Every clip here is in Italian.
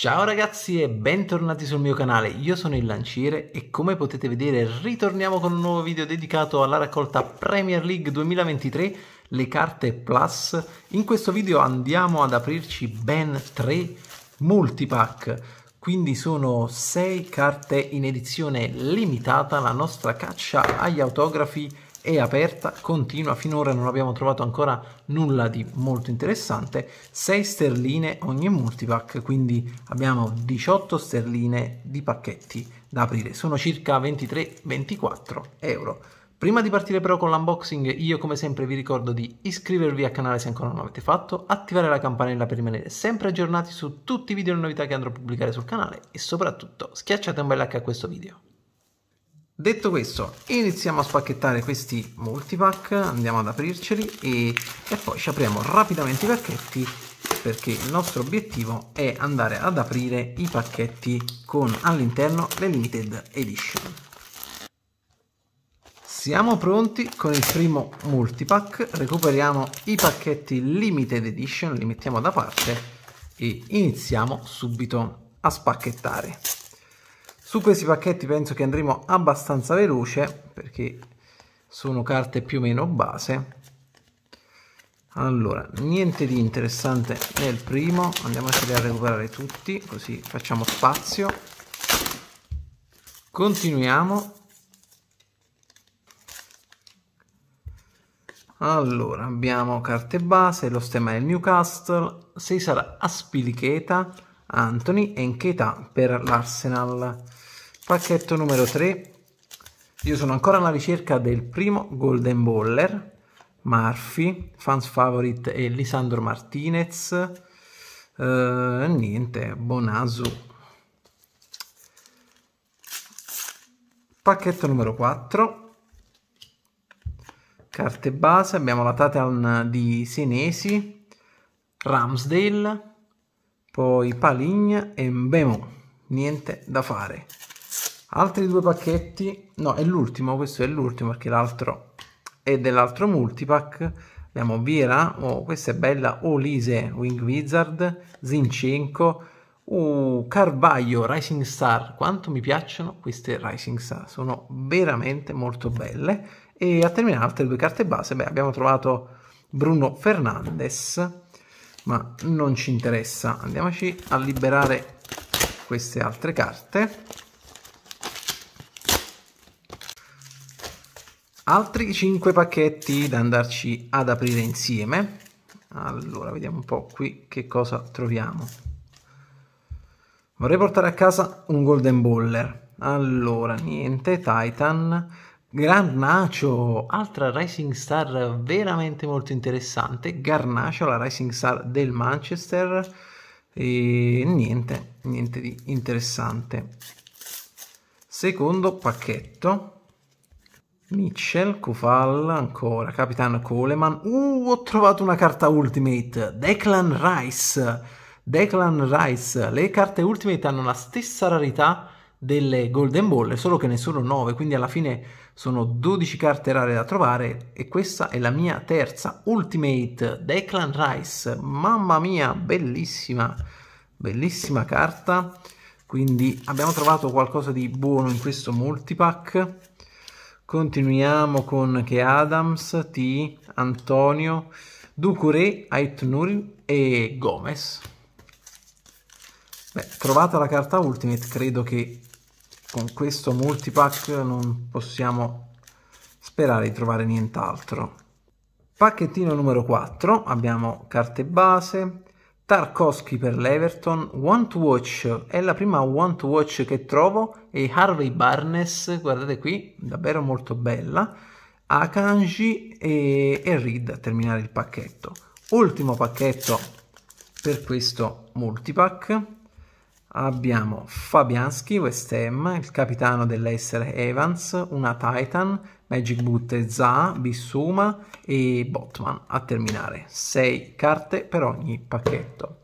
Ciao ragazzi e bentornati sul mio canale, io sono il Lanciere e come potete vedere ritorniamo con un nuovo video dedicato alla raccolta Premier League 2023, le carte Plus. In questo video andiamo ad aprirci ben 3 multipack, quindi sono 6 carte in edizione limitata, la nostra caccia agli autografi è aperta, continua, finora non abbiamo trovato ancora nulla di molto interessante, 6 sterline ogni multipack, quindi abbiamo 18 sterline di pacchetti da aprire, sono circa 23-24 euro. Prima di partire però con l'unboxing io come sempre vi ricordo di iscrivervi al canale se ancora non l'avete fatto, attivare la campanella per rimanere sempre aggiornati su tutti i video e le novità che andrò a pubblicare sul canale e soprattutto schiacciate un bel like a questo video. Detto questo, iniziamo a spacchettare questi multipack, andiamo ad aprirceli e, e, poi ci apriamo rapidamente i pacchetti perché il nostro obiettivo è andare ad aprire i pacchetti con all'interno le limited edition. Siamo pronti con il primo multipack, recuperiamo i pacchetti limited edition, li mettiamo da parte e iniziamo subito a spacchettare. Su questi pacchetti penso che andremo abbastanza veloce perché sono carte più o meno base. Allora, niente di interessante nel primo, andiamoci a recuperare tutti così facciamo spazio. Continuiamo. Allora, abbiamo carte base, lo stemma del Newcastle, Cesar Aspilicheta, Anthony e Nketa per l'Arsenal. Pacchetto numero 3. Io sono ancora alla ricerca del primo Golden Baller, Murphy, Fans Favorite e Lisandro Martinez. Eh, niente, Bonasu. Pacchetto numero 4 carte base abbiamo la Tatan di Senesi, Ramsdale, poi Paligna e Mbemo, niente da fare. Altri due pacchetti, no è l'ultimo, questo è l'ultimo perché l'altro è dell'altro multipack. Abbiamo Viera, oh, questa è bella, Olise, Wing Wizard, Zinchenko, uh, Carvaglio, Rising Star. Quanto mi piacciono queste Rising Star, sono veramente molto belle. E a terminare altre due carte base, beh, abbiamo trovato Bruno Fernandez ma non ci interessa. Andiamoci a liberare queste altre carte. Altri 5 pacchetti da andarci ad aprire insieme. Allora, vediamo un po' qui che cosa troviamo. Vorrei portare a casa un Golden Baller. Allora, niente, Titan Garnacio, altra Rising Star veramente molto interessante. Garnacio, la Rising Star del Manchester. E niente, niente di interessante. Secondo pacchetto. Mitchell, Kufal, ancora, Capitan Coleman. Uh, ho trovato una carta Ultimate. Declan Rice. Declan Rice. Le carte Ultimate hanno la stessa rarità delle Golden Ball, solo che ne sono 9, quindi alla fine sono 12 carte rare da trovare e questa è la mia terza Ultimate Declan Rice. Mamma mia, bellissima, bellissima carta. Quindi abbiamo trovato qualcosa di buono in questo multipack. Continuiamo con che Adams, T, Antonio, Ducure, Ait Nurin e Gomez. Beh, trovata la carta Ultimate, credo che con questo multipack non possiamo sperare di trovare nient'altro. Pacchettino numero 4, abbiamo carte base, Tarkovsky per l'Everton, One to Watch è la prima One to Watch che trovo e Harvey Barnes, guardate qui, davvero molto bella, Akanji e, e Reed a terminare il pacchetto. Ultimo pacchetto per questo multipack, Abbiamo Fabianski, West Ham, il capitano dell'essere Evans, una Titan, Magic Boot Za, Bissuma e Botman a terminare. 6 carte per ogni pacchetto.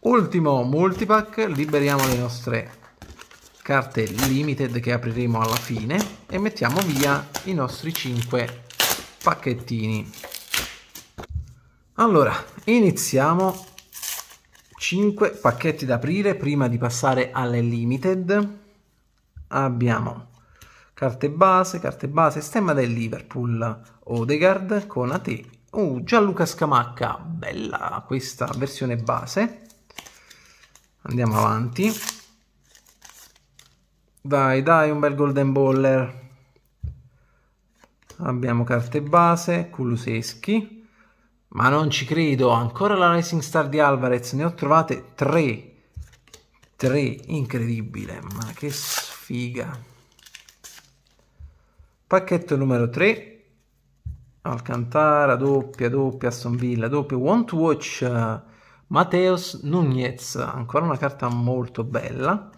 Ultimo multipack, liberiamo le nostre carte limited che apriremo alla fine e mettiamo via i nostri 5 pacchettini. Allora, iniziamo 5 pacchetti da aprire prima di passare alle limited. Abbiamo carte base, carte base, stemma del Liverpool, Odegaard, Conate, uh, Gianluca Scamacca, bella questa versione base. Andiamo avanti. Dai, dai, un bel golden baller. Abbiamo carte base, Kuluseschi, ma non ci credo, ancora la Rising Star di Alvarez, ne ho trovate tre. Tre, incredibile, ma che sfiga. Pacchetto numero 3, Alcantara, doppia, doppia, Aston Villa, doppia, Want to Watch, uh, Mateos Nunez, ancora una carta molto bella.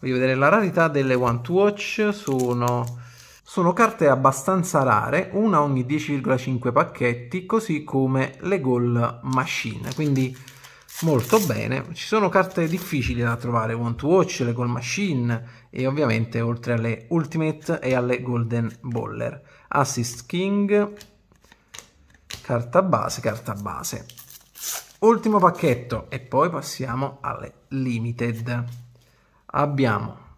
Voglio vedere la rarità delle Want to Watch, sono sono carte abbastanza rare, una ogni 10,5 pacchetti, così come le Goal Machine, quindi molto bene. Ci sono carte difficili da trovare, Want to Watch, le Goal Machine e ovviamente oltre alle Ultimate e alle Golden Baller. Assist King, carta base, carta base. Ultimo pacchetto e poi passiamo alle Limited. Abbiamo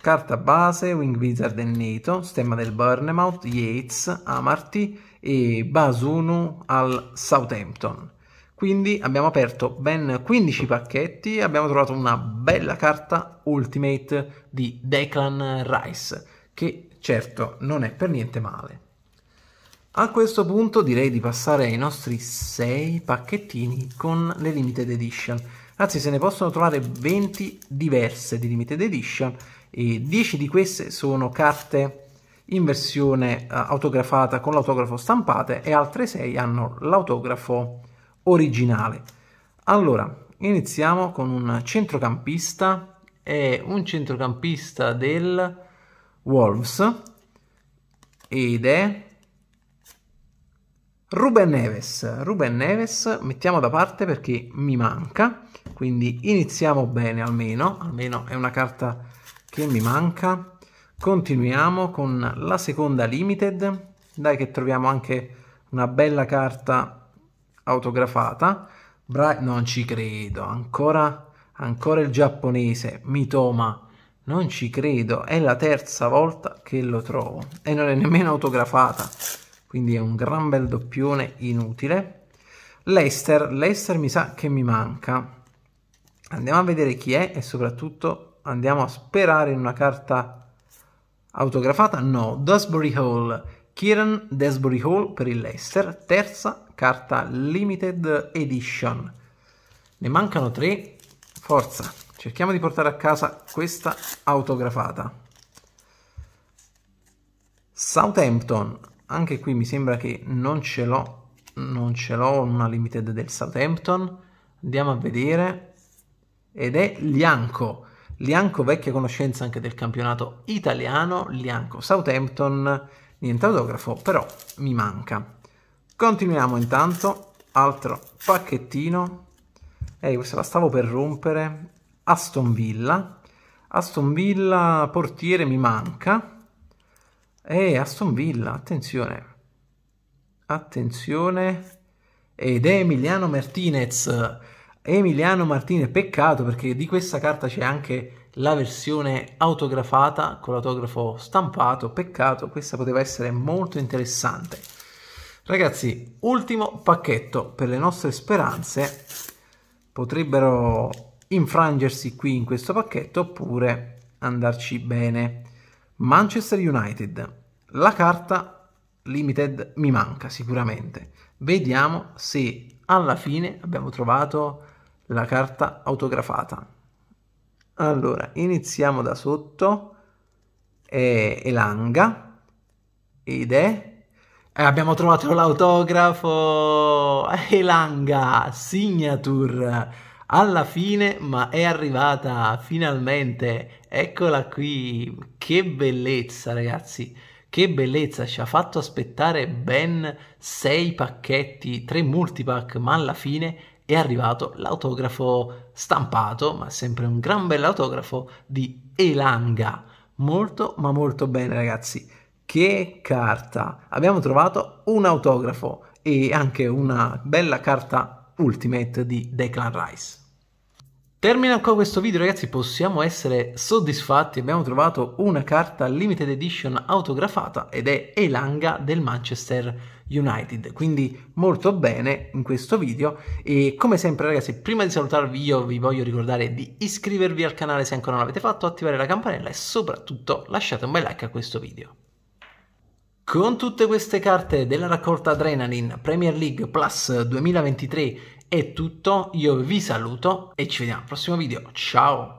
Carta base, Wing Wizard e Nato, stemma del Burnemouth, Yates, Amarty e Basunu al Southampton. Quindi abbiamo aperto ben 15 pacchetti e abbiamo trovato una bella carta Ultimate di Declan Rice, che certo non è per niente male. A questo punto direi di passare ai nostri 6 pacchettini con le Limited Edition. Anzi, se ne possono trovare 20 diverse di Limited Edition, e 10 di queste sono carte in versione eh, autografata con l'autografo stampate e altre 6 hanno l'autografo originale. Allora, iniziamo con un centrocampista, è un centrocampista del Wolves ed è Ruben Neves. Ruben Neves mettiamo da parte perché mi manca, quindi iniziamo bene almeno, almeno è una carta che mi manca continuiamo con la seconda limited dai che troviamo anche una bella carta autografata Bra non ci credo ancora ancora il giapponese Mitoma non ci credo è la terza volta che lo trovo e non è nemmeno autografata quindi è un gran bel doppione inutile Lester Lester mi sa che mi manca andiamo a vedere chi è e soprattutto andiamo a sperare in una carta autografata? No, Dusbury Hall, Kieran Dusbury Hall per il Leicester, terza carta limited edition. Ne mancano tre, forza, cerchiamo di portare a casa questa autografata. Southampton, anche qui mi sembra che non ce l'ho, non ce l'ho una limited del Southampton, andiamo a vedere, ed è Lianco, Lianco vecchia conoscenza anche del campionato italiano, Lianco Southampton, niente autografo, però mi manca. Continuiamo intanto, altro pacchettino, ehi questa la stavo per rompere, Aston Villa, Aston Villa portiere mi manca, e Aston Villa, attenzione, attenzione, ed è Emiliano Martinez, Emiliano Martini, peccato perché di questa carta c'è anche la versione autografata con l'autografo stampato, peccato, questa poteva essere molto interessante. Ragazzi, ultimo pacchetto per le nostre speranze potrebbero infrangersi qui in questo pacchetto oppure andarci bene. Manchester United, la carta limited mi manca sicuramente. Vediamo se alla fine abbiamo trovato la carta autografata. Allora, iniziamo da sotto. È Elanga ed è... Eh, abbiamo trovato l'autografo! Elanga, signature! alla fine, ma è arrivata finalmente. Eccola qui. Che bellezza, ragazzi. Che bellezza, ci ha fatto aspettare ben sei pacchetti, tre multipack, ma alla fine è arrivato l'autografo stampato, ma sempre un gran bell'autografo di Elanga. Molto ma molto bene ragazzi. Che carta! Abbiamo trovato un autografo e anche una bella carta Ultimate di Declan Rice. Termina qua questo video ragazzi, possiamo essere soddisfatti, abbiamo trovato una carta limited edition autografata ed è Elanga del Manchester United. Quindi molto bene in questo video e come sempre ragazzi prima di salutarvi io vi voglio ricordare di iscrivervi al canale se ancora non l'avete fatto, attivare la campanella e soprattutto lasciate un bel like a questo video. Con tutte queste carte della raccolta Adrenaline Premier League Plus 2023 è tutto, io vi saluto e ci vediamo al prossimo video, ciao!